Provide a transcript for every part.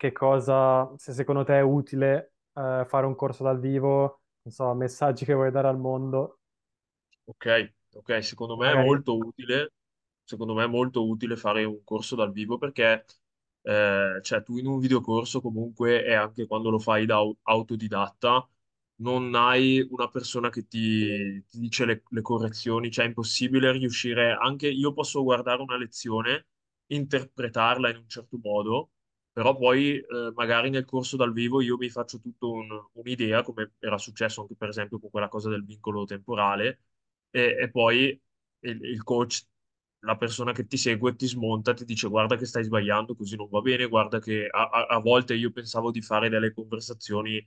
che cosa, se secondo te è utile eh, fare un corso dal vivo, non so, messaggi che vuoi dare al mondo. Ok, ok, secondo me Magari. è molto utile, secondo me è molto utile fare un corso dal vivo perché eh, cioè tu in un videocorso comunque e anche quando lo fai da autodidatta non hai una persona che ti, ti dice le, le, correzioni, cioè è impossibile riuscire, anche io posso guardare una lezione, interpretarla in un certo modo, però poi eh, magari nel corso dal vivo io mi faccio tutta un, un'idea, come era successo anche per esempio con quella cosa del vincolo temporale, e, e poi il, il, coach, la persona che ti segue, ti smonta, ti dice guarda che stai sbagliando, così non va bene, guarda che a, a, a volte io pensavo di fare delle conversazioni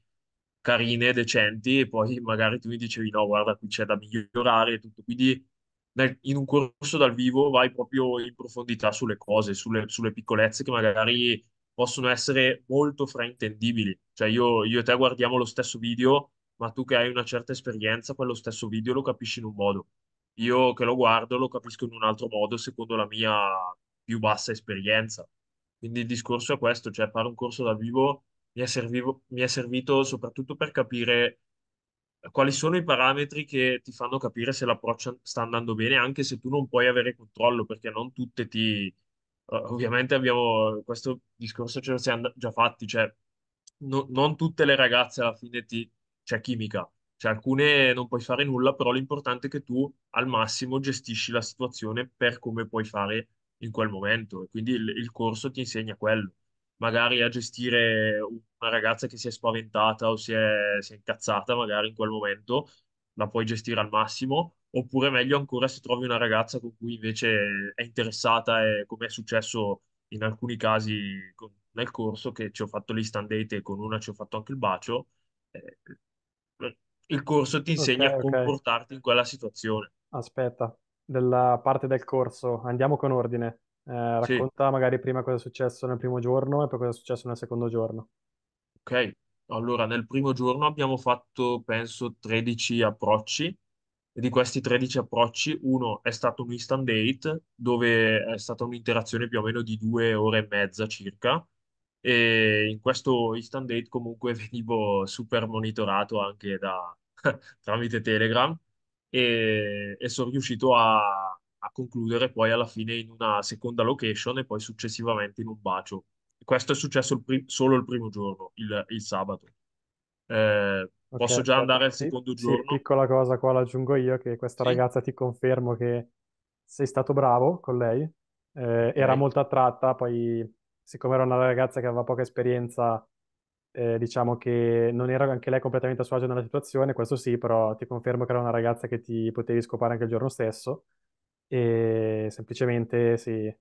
carine, decenti, e poi magari tu mi dicevi no, guarda qui c'è da migliorare e tutto, quindi in un corso dal vivo vai proprio in profondità sulle cose, sulle, sulle piccolezze che magari possono essere molto fraintendibili. Cioè io, io e te guardiamo lo stesso video, ma tu che hai una certa esperienza, quello stesso video lo capisci in un modo. Io che lo guardo lo capisco in un altro modo, secondo la mia più bassa esperienza. Quindi il discorso è questo, cioè fare un corso dal vivo mi è, servivo, mi è servito soprattutto per capire quali sono i parametri che ti fanno capire se l'approccio sta andando bene, anche se tu non puoi avere controllo, perché non tutte ti, ovviamente abbiamo questo discorso ce lo siamo già fatti, cioè no, non tutte le ragazze alla fine ti c'è chimica, cioè alcune non puoi fare nulla, però l'importante è che tu al massimo gestisci la situazione per come puoi fare in quel momento e quindi il, il corso ti insegna quello, magari a gestire una ragazza che si è spaventata o si è, si è incazzata magari in quel momento, la puoi gestire al massimo oppure meglio ancora se trovi una ragazza con cui invece è interessata e come è successo in alcuni casi con, nel corso che ci ho fatto l'instant date e con una ci ho fatto anche il bacio, eh, il corso ti insegna okay, a comportarti in quella situazione. Aspetta, della parte del corso, andiamo con ordine. Eh, racconta magari prima cosa è successo nel primo giorno e poi cosa è successo nel secondo giorno. Ok, allora nel primo giorno abbiamo fatto penso 13 approcci di questi 13 approcci, uno è stato un instant date, dove è stata un'interazione più o meno di due ore e mezza circa, e in questo instant date comunque venivo super monitorato anche da, tramite Telegram e, e sono riuscito a, a, concludere poi alla fine in una seconda location e poi successivamente in un bacio. Questo è successo il prim- solo il primo giorno, il, il sabato. Eh, Okay, Posso già andare al sì, secondo giorno? Sì, piccola cosa qua l'aggiungo io, che questa sì. ragazza ti confermo che sei stato bravo con lei, eh, era molto attratta, poi siccome era una ragazza che aveva poca esperienza, eh, diciamo che non era anche lei completamente a suo agio nella situazione, questo sì, però ti confermo che era una ragazza che ti potevi scopare anche il giorno stesso e semplicemente sì,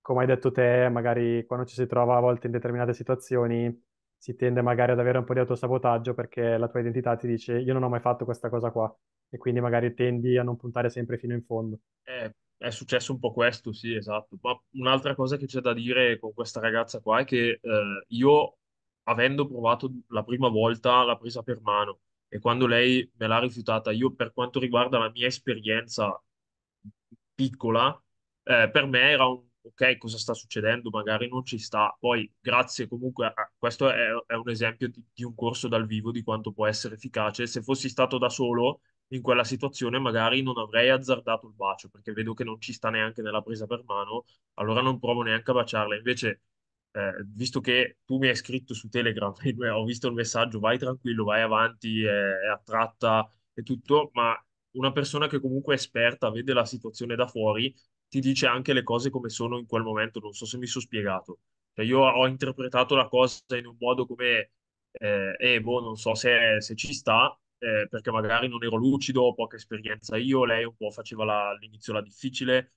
come hai detto te, magari quando ci si trova a volte in determinate situazioni si tende magari ad avere un po' di autosabotaggio perché la tua identità ti dice io non ho mai fatto questa cosa qua e quindi magari tendi a non puntare sempre fino in fondo. Eh, è successo un po' questo, sì, esatto. Ma un'altra cosa che c'è da dire con questa ragazza qua è che eh, io, avendo provato la prima volta, la presa per mano e quando lei me l'ha rifiutata, io per quanto riguarda la mia esperienza piccola, eh, per me era un ok, cosa sta succedendo, magari non ci sta. Poi, grazie comunque, a, questo è, è un esempio di, di, un corso dal vivo di quanto può essere efficace. Se fossi stato da solo in quella situazione, magari non avrei azzardato il bacio, perché vedo che non ci sta neanche nella presa per mano, allora non provo neanche a baciarla. Invece, eh, visto che tu mi hai scritto su Telegram, eh, ho visto il messaggio, vai tranquillo, vai avanti, è, è attratta e tutto, ma una persona che comunque è esperta, vede la situazione da fuori, ti dice anche le cose come sono in quel momento. Non so se mi sono spiegato. Cioè, io ho interpretato la cosa in un modo come, eh, eh boh, non so se, se ci sta, eh, perché magari non ero lucido, ho poca esperienza io, lei un po' faceva la, all'inizio la difficile.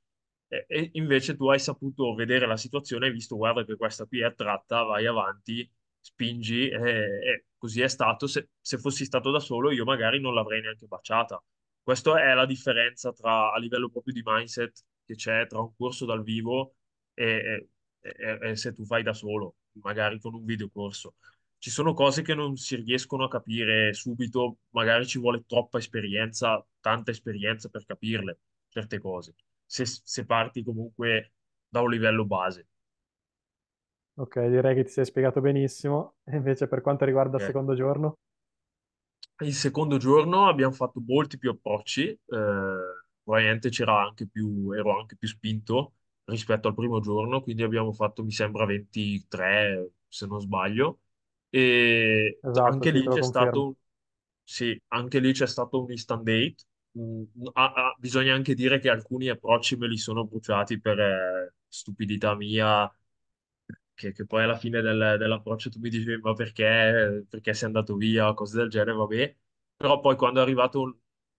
Eh, e invece tu hai saputo vedere la situazione, hai visto, guarda che questa qui è tratta, vai avanti, spingi, e così è stato. Se, se fossi stato da solo, io magari non l'avrei neanche baciata. Questa è la differenza tra, a livello proprio di mindset che c'è tra un corso dal vivo e, e, e se tu fai da solo, magari con un videocorso. Ci sono cose che non si riescono a capire subito, magari ci vuole troppa esperienza, tanta esperienza per capirle, certe cose, se, se parti comunque da un livello base. Ok, direi che ti sei spiegato benissimo. Invece, per quanto riguarda il secondo giorno? Il secondo giorno abbiamo fatto molti più approcci, eh, probabilmente c'era anche più, ero anche più spinto rispetto al primo giorno, quindi abbiamo fatto, mi sembra, 23, se non sbaglio, e Esatto, anche sì, lì te lo c'è confermo. stato, sì, anche lì c'è stato un instant date. Mm, a- bisogna anche dire che alcuni approcci me li sono bruciati per eh, stupidità mia, che, che poi alla fine del- dell'approccio tu mi dicevi, ma perché, perché sei andato via, cose del genere, vabbè. Però poi quando è arrivato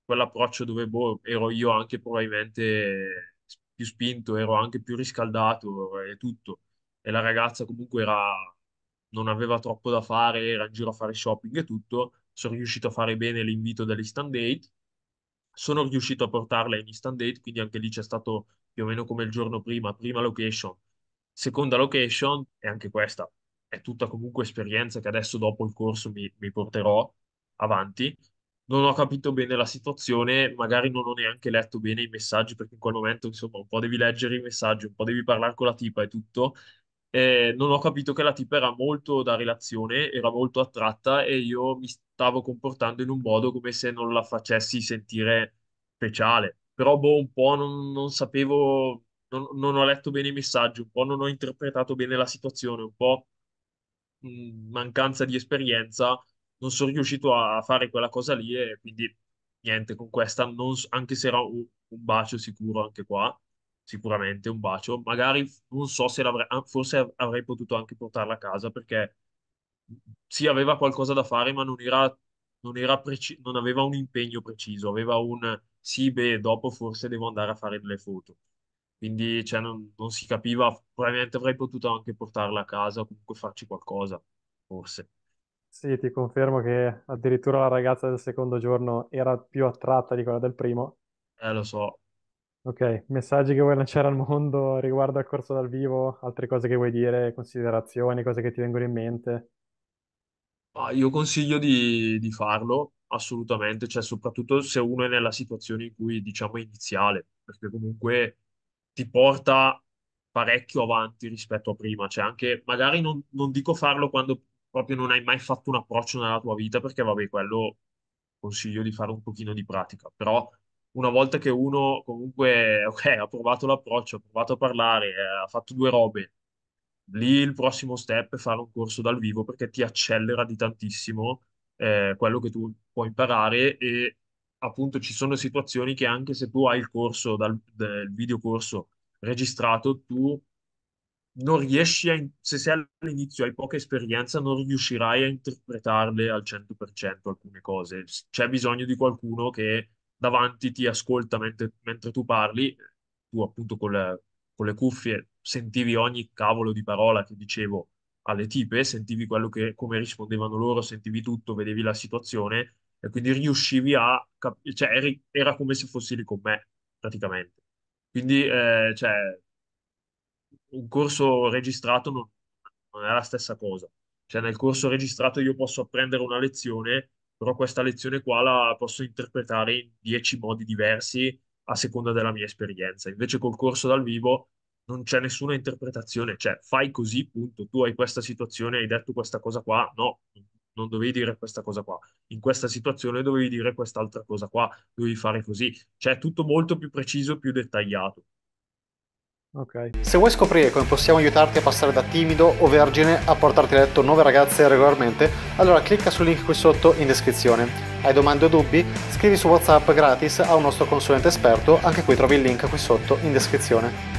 quell'approccio dove boh, ero io anche probabilmente più spinto, ero anche più riscaldato e tutto. E la ragazza comunque era, non aveva troppo da fare, era in giro a fare shopping e tutto. Sono riuscito a fare bene l'invito dell'instant date. Sono riuscito a portarla in instant date, quindi anche lì c'è stato più o meno come il giorno prima, prima location, seconda location e anche questa è tutta comunque esperienza che adesso dopo il corso mi, mi porterò avanti non ho capito bene la situazione, magari non ho neanche letto bene i messaggi, perché in quel momento, insomma, un po' devi leggere i messaggi, un po' devi parlare con la tipa e tutto. Eh, non ho capito che la tipa era molto da relazione, era molto attratta e io mi stavo comportando in un modo come se non la facessi sentire speciale. Però, boh, un po' non, non sapevo, non, non ho letto bene i messaggi, un po' non ho interpretato bene la situazione, un po' mm, mancanza di esperienza non sono riuscito a fare quella cosa lì e quindi niente, con questa, non, anche se era un, un bacio sicuro anche qua, sicuramente un bacio, magari non so se l'avrei, ah, forse avrei potuto anche portarla a casa perché sì, aveva qualcosa da fare, ma non era, non era preci- non aveva un impegno preciso, aveva un sì, beh, dopo forse devo andare a fare delle foto. Quindi cioè, non, non si capiva, probabilmente avrei potuto anche portarla a casa o comunque farci qualcosa, forse. Sì, ti confermo che addirittura la ragazza del secondo giorno era più attratta di quella del primo. Eh, lo so. Ok, messaggi che vuoi lanciare al mondo riguardo al corso dal vivo, altre cose che vuoi dire, considerazioni, cose che ti vengono in mente. io consiglio di, di farlo assolutamente, cioè soprattutto se uno è nella situazione in cui diciamo iniziale, perché comunque ti porta parecchio avanti rispetto a prima, cioè anche magari non, non dico farlo quando proprio non hai mai fatto un approccio nella tua vita, perché vabbè, quello consiglio di fare un pochino di pratica, però una volta che uno comunque okay, ha provato l'approccio, ha provato a parlare, eh, ha fatto due robe, lì il prossimo step è fare un corso dal vivo perché ti accelera di tantissimo eh, quello che tu puoi imparare e appunto ci sono situazioni che anche se tu hai il corso, dal, del videocorso registrato, tu non riesci a, se sei all'inizio hai poca esperienza, non riuscirai a interpretarle al 100% alcune cose. C'è bisogno di qualcuno che davanti ti ascolta mentre, mentre tu parli, tu appunto con le, con le cuffie sentivi ogni cavolo di parola che dicevo alle tipe, sentivi quello che, come rispondevano loro, sentivi tutto, vedevi la situazione e quindi riuscivi a capire, cioè eri, era come se fossi lì con me praticamente. Quindi eh, cioè, un corso registrato non, non è la stessa cosa. Cioè nel corso registrato io posso apprendere una lezione, però questa lezione qua la posso interpretare in dieci modi diversi a seconda della mia esperienza. Invece col corso dal vivo non c'è nessuna interpretazione, cioè fai così, punto, tu hai questa situazione, hai detto questa cosa qua, no, non dovevi dire questa cosa qua, in questa situazione dovevi dire quest'altra cosa qua, dovevi fare così, cioè è tutto molto più preciso, più dettagliato. Okay. Se vuoi scoprire come possiamo aiutarti a passare da timido o vergine a portarti a letto nuove ragazze regolarmente, allora clicca sul link qui sotto in descrizione. Hai domande o dubbi? Scrivi su WhatsApp gratis a un nostro consulente esperto, anche qui trovi il link qui sotto in descrizione.